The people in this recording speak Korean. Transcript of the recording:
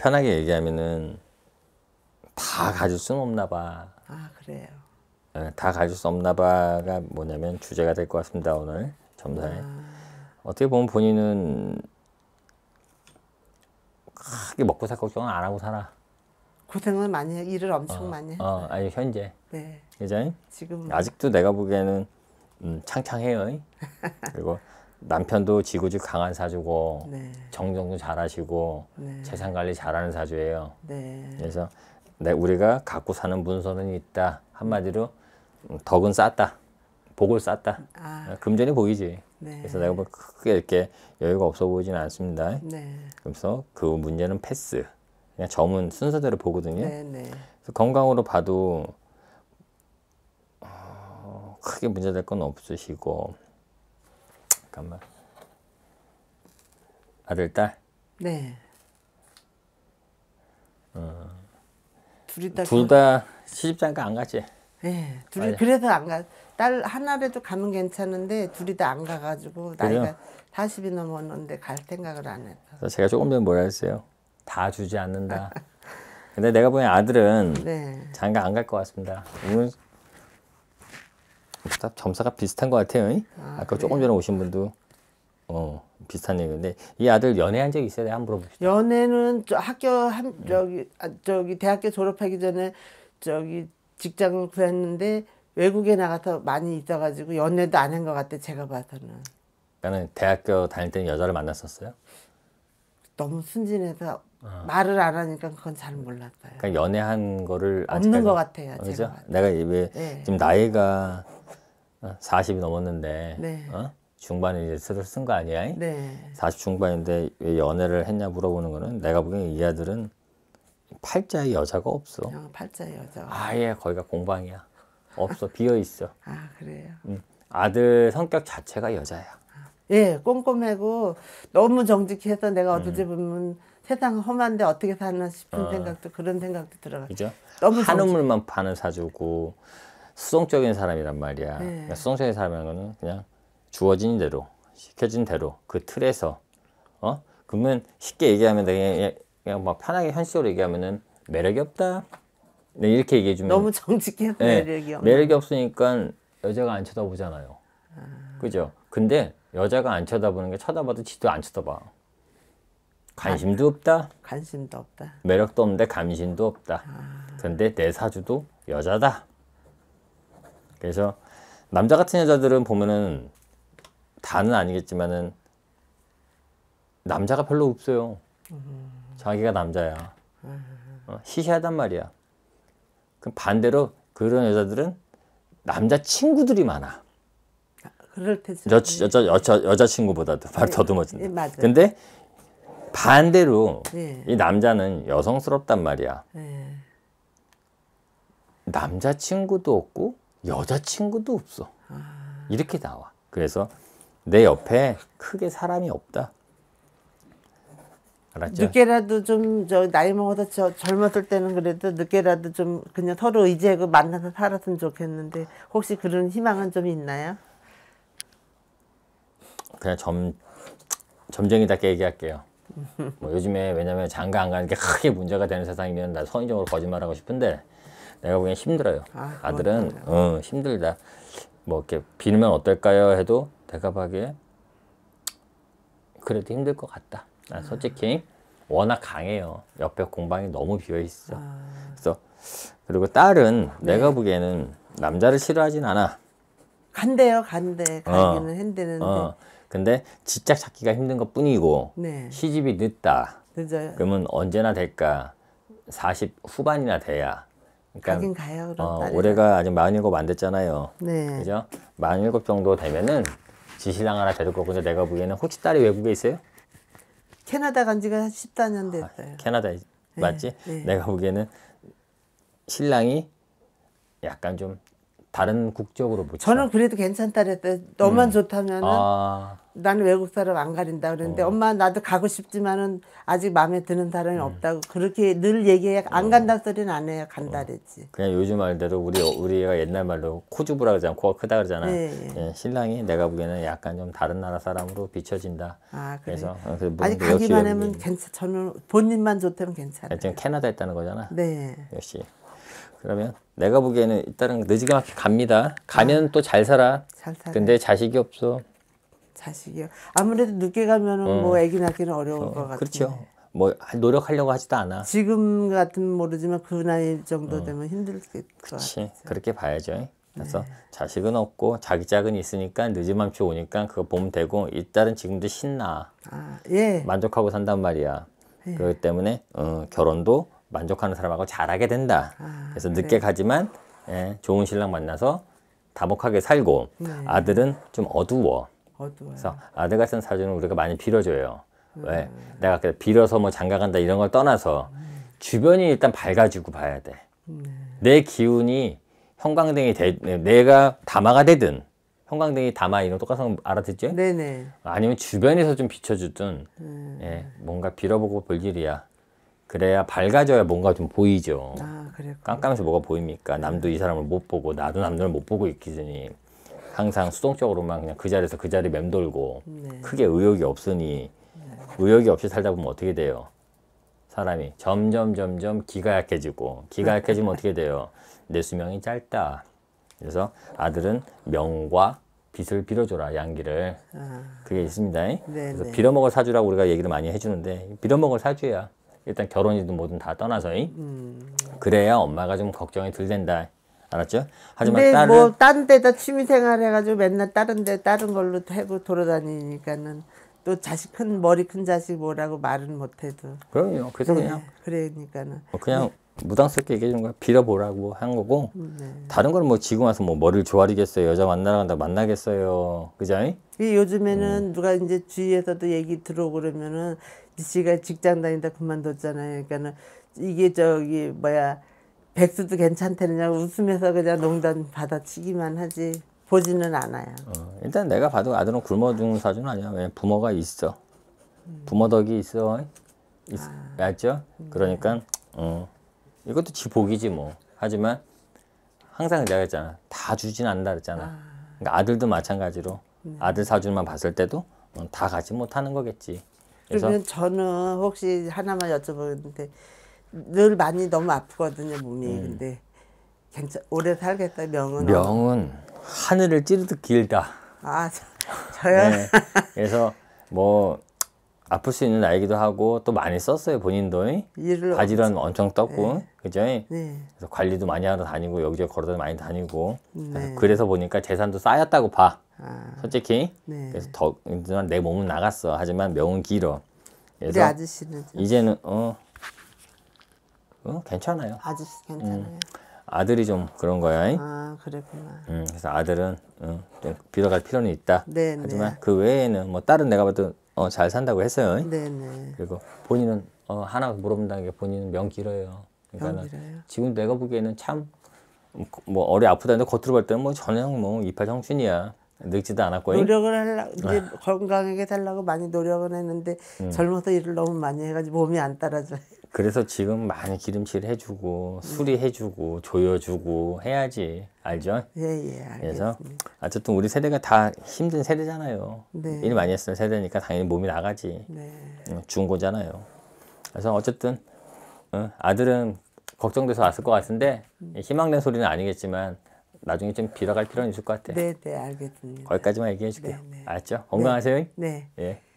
편하게 얘기하면은 다 가질 수는 없나 봐. 아 그래요. 네, 다 가질 수 없나 봐가 뭐냐면 주제가 될 것 같습니다 오늘 점사에. 아. 어떻게 보면 본인은 크게 먹고 살 걱정은 안 하고 살아. 고생을 그 많이 해, 일을 엄청 어, 많이 해. 어, 아니 현재. 네. 예전 지금 아직도 내가 보기에는 음, 창창해요. 그리고 남편도 지구직 강한 사주고 네. 정정도 잘하시고 네. 재산 관리 잘하는 사주예요. 네. 그래서 내 우리가 갖고 사는 문서는 있다. 한마디로 음, 덕은 쌓다. 복을 쌓다. 아. 어, 금전이 보이지 네. 그래서 내가 뭐 크게 이렇게 여유가 없어 보이지는 않습니다. 네. 그래서 그 문제는 패스. 그냥 점은 순서대로 보거든요. 네, 그래서 건강으로 봐도 어, 크게 문제될 건 없으시고 잠깐만. 아들 딸? 네. 어. 둘이 다. 둘다 시집 장깐안 가지. 네, 둘이 맞아. 그래서 안 가. 딸 하나라도 가면 괜찮은데 둘이 다안 가가지고 나이가 사십이 넘었는데 갈 생각을 안 해서. 제가 조금 전에 뭐라 했어요? 다 주지 않는다. 근데 내가 보기엔 아들은 네. 장가 안 갈 것 같습니다. 딱 점사가 비슷한 것 같아요. 아, 까 조금 전에 오신 분도 어 비슷한 얘기인데 이 아들 연애한 적 있어요? 한번 물어봅시다. 연애는 저 학교 한 저기 아, 저기 대학교 졸업하기 전에 저기 직장을 구했는데 외국에 나가서 많이 있어가지고 연애도 안한것 같아 제가 봐서는. 나는 대학교 다닐 때는 여자를 만났었어요. 너무 순진해서 어. 말을 안 하니까 그건 잘 몰랐어요. 그러니까 연애한 거를 없는 것 같아요. 어, 그죠? 내가 왜 네. 지금 나이가 40이 어, 넘었는데 네. 어? 중반에 이제 슬슬 쓴거 아니야? 네. 40 중반인데 왜 연애를 했냐 물어보는 거는 내가 보기엔 이 아들은 팔자의 여자가 없어. 어, 팔자의 여자. 아예 거기가 공방이야. 없어 비어 있어. 아 그래요. 응. 음. 아들 성격 자체가 여자야. 아, 예, 꼼꼼하고 너무 정직해서 내가 어떻게 음. 보면 세상 험한데 어떻게 사나 싶은 어. 생각도 그런 생각도 들어가죠. 너무 한우물만 파는 사주고 수동적인 사람이란 말이야. 네. 그러니까 수동적인 사람이라는 거는 그냥 주어진 대로 시켜진 대로 그 틀에서 어 그러면 쉽게 얘기하면 그냥, 그냥 막 편하게 현실적으로 얘기하면은 매력이 없다. 네, 이렇게 얘기해 주면 너무 정직해 네, 매력이 없 매력이 없으니까 여자가 안 쳐다보잖아요. 아... 그죠? 근데 여자가 안 쳐다보는 게 쳐다봐도 지도 안 쳐다봐. 관심도 아, 없다. 관심도 없다. 매력도 없는데 관심도 없다. 아... 근데 내 사주도 여자다. 그래서 남자 같은 여자들은 보면은 다는 아니겠지만은 남자가 별로 없어요. 자기가 남자야. 어, 시시하단 말이야. 그럼 반대로 그런 여자들은 남자 친구들이 많아. 그럴 테지. 여, 여, 여, 여, 여자친구보다도 말 네. 더듬어진다. 네, 예, 맞아요. 근데 반대로 네. 이 남자는 여성스럽단 말이야. 네. 예. 남자친구도 없고 여자친구도 없어. 아... 이렇게 나와. 그래서 내 옆에 크게 사람이 없다. 알았죠? 늦게라도 좀 저 나이 먹어서 저 젊었을 때는 그래도 늦게라도 좀 그냥 서로 의지하 만나서 살았으면 좋겠는데 혹시 그런 희망은 좀 있나요? 그냥 점 점쟁이답게 얘기할게요. 뭐 요즘에 왜냐면 장가 안 가는 게 크게 문제가 되는 세상이면 나 선의적으로 거짓말하고 싶은데 내가 보기엔 힘들어요. 아, 들은 어, 힘들다. 뭐 이렇게 빌면 어떨까요? 해도 대가하에 그래도 힘들 것 같다. 아, 아, 솔직히 워낙 강해요. 옆에 공방이 너무 비어 있어. 아... 그래서 그리고 딸은 네. 내가 보기에는 남자를 싫어하진 않아. 간대요, 간대. 가기는 한대는데. 어, 어. 근데 직장 찾기가 힘든 것 뿐이고 네. 시집이 늦다. 늦어요. 그러면 언제나 될까? 40 후반이나 돼야 그러니까 가긴 가요. 어, 올해가 아직 47안 됐잖아요. 네. 그죠? 47 정도 되면은 지시랑 하나 데거고올데 내가 보기에는 혹시 딸이 외국에 있어요? 캐나다 간 지가 한 14년 됐어요. 아, 캐나다 네, 맞지? 네, 네. 내가 보기에는 신랑이 약간 좀 다른 국적으로 못 저는 그래도 괜찮다 랬어요 너만 음. 좋다면은 아, 나는 외국 사람 안 가린다 그랬는데 어. 엄마 나도 가고 싶지만은 아직 마음에 드는 사람이 음. 없다고 그렇게 늘 얘기해 안 어. 간다 소리는 안 해요 간다 어. 그랬지 그냥 요즘 말대로 우리 우리 애가 옛날 말로 코주부라 그러잖아 코가 크다 그러잖아 네. 예, 신랑이 내가 보기에는 약간 좀 다른 나라 사람으로 비춰진다 아, 그래. 서 그래서 어, 그 뭐 아니 뭐 가기만 하면 음. 괜찮 저는 본인만 좋다면 괜찮아요 지금 캐나다 했다는 거잖아 네 역시 그러면 내가 보기에는 일단은 늦지막 갑니다 가면 아. 또잘 살아 잘 살아 근데 자식이 없어 자식이요. 아무래도 늦게 가면은 음. 뭐 아기 낳기는 어려울 어, 것 같아요. 그렇죠. 뭐 노력하려고 하지도 않아. 지금 같은 모르지만 그 나이 정도 음. 되면 힘들겠 그렇지. 그렇게 봐야죠. 그래서 네. 자식은 없고 자기 짝은 있으니까 늦은맘치 오니까 그거 보면 되고 이 딸은 지금도 신나. 아, 예. 만족하고 산단 말이야. 예. 그렇기 때문에 어, 결혼도 만족하는 사람하고 잘하게 된다. 아, 그래서 늦게 그 가지만 예, 좋은 신랑 만나서 다목하게 살고 네. 아들은 좀 어두워. 어두워요. 그래서 아들 같은 사주는 우리가 많이 빌어줘요. 음. 왜? 내가 빌어서 뭐 장가간다 이런 걸 떠나서 음. 주변이 일단 밝아지고 봐야 돼. 음. 내 기운이 형광등이 되, 내가 담아가 되든 형광등이 담아 이런 똑같은 거 알아듣죠? 네네. 아니면 주변에서 좀 비춰주든 음. 예, 뭔가 빌어보고 볼 일이야. 그래야 밝아져야 뭔가 좀 보이죠. 아, 깜깜해서 뭐가 보입니까? 남도 이 사람을 못 보고 나도 남들을 못 보고 있기니. 전에 항상 수동적으로만 그냥 그 자리에서 그 자리 맴돌고 네. 크게 의욕이 없으니 네. 의욕이 없이 살다 보면 어떻게 돼요? 사람이 점점 점점 기가 약해지고 기가 약해지면 어떻게 돼요? 내 수명이 짧다. 그래서 아들은 명과 빚을 빌어줘라 양기를 아. 그게 있습니다. 네, 그래서 네. 빌어먹을 사주라고 우리가 얘기를 많이 해주는데 빌어먹을 사주야 일단 결혼이든 뭐든 다 떠나서 음. 그래야 엄마가 좀 걱정이 덜 된다. 알았죠? 하지만 근데 뭐 딸은 뭐딴 데다 취미생활 해가지고 맨날 다른 데 다른 걸로 해고 돌아다니니까는 또 자식 큰 머리 큰 자식 뭐라고 말은 못해도 그럼요. 그래서 네, 그냥 그러니까는 뭐 그냥 네. 무당스럽게 얘기해 준 거야. 빌어보라고 한 거고 네. 다른 건뭐 지금 와서 뭐 머리를 조아리겠어요. 여자 만나러 간다 만나겠어요. 그자이? 요즘에는 음. 누가 이제 주위에서도 얘기 들어오고 그러면은 지가 직장 다니다 그만뒀잖아요. 그러니까는 이게 저기 뭐야 백수도 괜찮다느냐 웃으면서 그냥 농담 받아치기만 하지 보지는 않아요. 어, 일단 내가 봐도 아들은 굶어죽는 사주는 아니야. 왜 부모가 있어. 부모 덕이 있어. 있, 아, 알죠? 네. 그러니까 어, 이것도 지 복이지 뭐. 하지만 항상 내가 했잖아. 다 주진 않는다 그랬잖아. 아. 그러니까 아들도 마찬가지로 네. 아들 사주만 봤을 때도 어, 다 가지 못하는 거겠지. 그래서 저는 혹시 하나만 여쭤보는데 늘 많이 너무 아프거든요 몸이 음. 근데 괜찮 오래 살겠다 명은 명은 하늘을 찌르듯 길다 아 저, 요 네. 그래서 뭐 아플 수 있는 나이기도 하고 또 많이 썼어요 본인도 바지런 엄청 떴고 네. 그죠 네. 그래서 관리도 많이 하러 다니고 여기저기 걸어다 많이 다니고 네. 그래서, 그래서, 보니까 재산도 쌓였다고 봐 아. 솔직히 네. 그래서 더 내 몸은 나갔어 하지만 명은 길어 그래서 우리 아저씨는 이제는 어 어, 괜찮아요. 아저 음. 괜찮아요. 음, 아들이 좀 그런 거야. 아, 그랬구나. 음, 그래서 아들은 음, 좀 빌어갈 필요는 있다. 네, 네. 하지만 네. 그 외에는 뭐 딸은 내가 봐도 어, 잘 산다고 했어요. 네, 네. 그리고 본인은 어, 하나 물어본다는 게 본인은 명 길어요. 그러니까 지금 내가 보기에는 참뭐 음, 어리 아프다는데 겉으로 볼 때는 뭐 전혀 뭐 이팔 청춘이야. 늙지도 않았고 노력을 하려 이제 건강하게 살라고 많이 노력을 했는데 음. 젊어서 일을 너무 많이 해가지고 몸이 안 따라줘요. 그래서 지금 많이 기름칠 해주고 수리해주고 조여주고 해야지 알죠? 예예 예, 그래서 어쨌든 우리 세대가 다 힘든 세대잖아요. 네. 일 많이 했을 세대니까 당연히 몸이 나가지. 네. 음, 중고잖아요. 그래서 어쨌든 어, 아들은 걱정돼서 왔을 것 같은데 음. 희망된 소리는 아니겠지만 나중에 좀 빌어갈 필요는 있을 것 같아. 네네 네, 알겠습니다. 거기까지만 얘기해 줄게 네네. 알았죠? 건강하세요. 네. 네. 예.